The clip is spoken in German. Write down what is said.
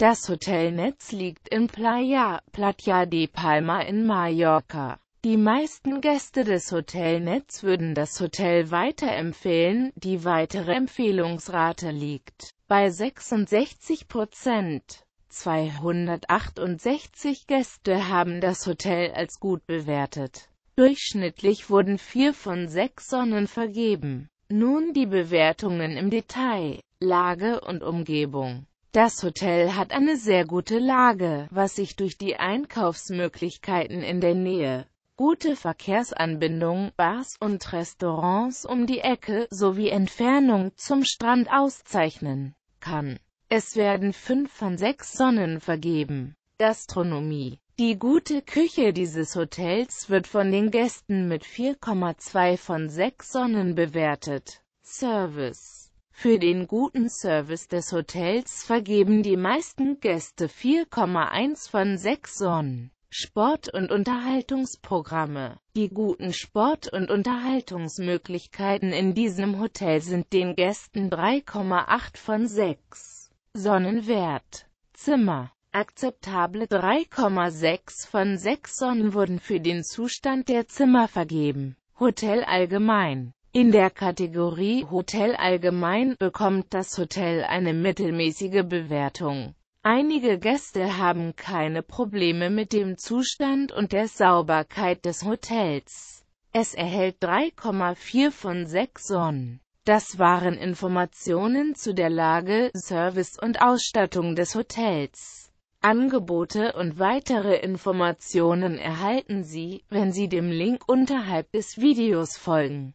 Das Hotelnetz liegt in Playa, Playa de Palma in Mallorca. Die meisten Gäste des Hotelnetz würden das Hotel weiterempfehlen, die weitere Empfehlungsrate liegt bei 66 Prozent. 268 Gäste haben das Hotel als gut bewertet. Durchschnittlich wurden vier von sechs Sonnen vergeben. Nun die Bewertungen im Detail, Lage und Umgebung. Das Hotel hat eine sehr gute Lage, was sich durch die Einkaufsmöglichkeiten in der Nähe, gute Verkehrsanbindung, Bars und Restaurants um die Ecke sowie Entfernung zum Strand auszeichnen kann. Es werden fünf von sechs Sonnen vergeben. Gastronomie die gute Küche dieses Hotels wird von den Gästen mit 4,2 von 6 Sonnen bewertet. Service für den guten Service des Hotels vergeben die meisten Gäste 4,1 von 6 Sonnen. Sport- und Unterhaltungsprogramme. Die guten Sport- und Unterhaltungsmöglichkeiten in diesem Hotel sind den Gästen 3,8 von 6 Sonnenwert. Zimmer. Akzeptable 3,6 von 6 Sonnen wurden für den Zustand der Zimmer vergeben. Hotel allgemein. In der Kategorie Hotel allgemein bekommt das Hotel eine mittelmäßige Bewertung. Einige Gäste haben keine Probleme mit dem Zustand und der Sauberkeit des Hotels. Es erhält 3,4 von 6 Sonnen. Das waren Informationen zu der Lage, Service und Ausstattung des Hotels. Angebote und weitere Informationen erhalten Sie, wenn Sie dem Link unterhalb des Videos folgen.